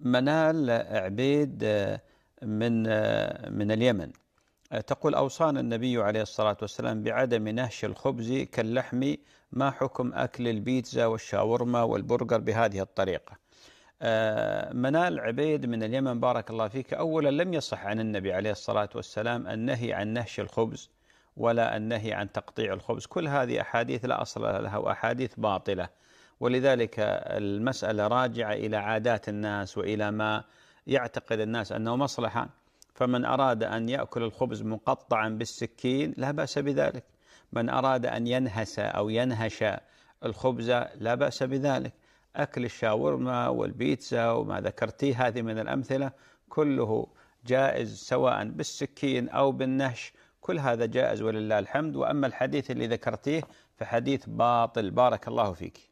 منال عبيد آه، من آه، من اليمن آه، تقول أوصانا النبي عليه الصلاة والسلام بعدم نهش الخبز كاللحم ما حكم أكل البيتزا والشاورما والبرجر بهذه الطريقة منال عبيد من اليمن بارك الله فيك أولا لم يصح عن النبي عليه الصلاة والسلام النهي عن نهش الخبز ولا النهي عن تقطيع الخبز كل هذه أحاديث لا أصل لها وأحاديث باطلة ولذلك المسألة راجعة إلى عادات الناس وإلى ما يعتقد الناس أنه مصلحة فمن أراد أن يأكل الخبز مقطعا بالسكين لا بأس بذلك من أراد أن ينهس أو ينهش الخبز لا بأس بذلك أكل الشاورما والبيتزا وما ذكرتيه هذه من الأمثلة كله جائز سواء بالسكين أو بالنهش كل هذا جائز ولله الحمد وأما الحديث اللي ذكرتيه فحديث باطل بارك الله فيك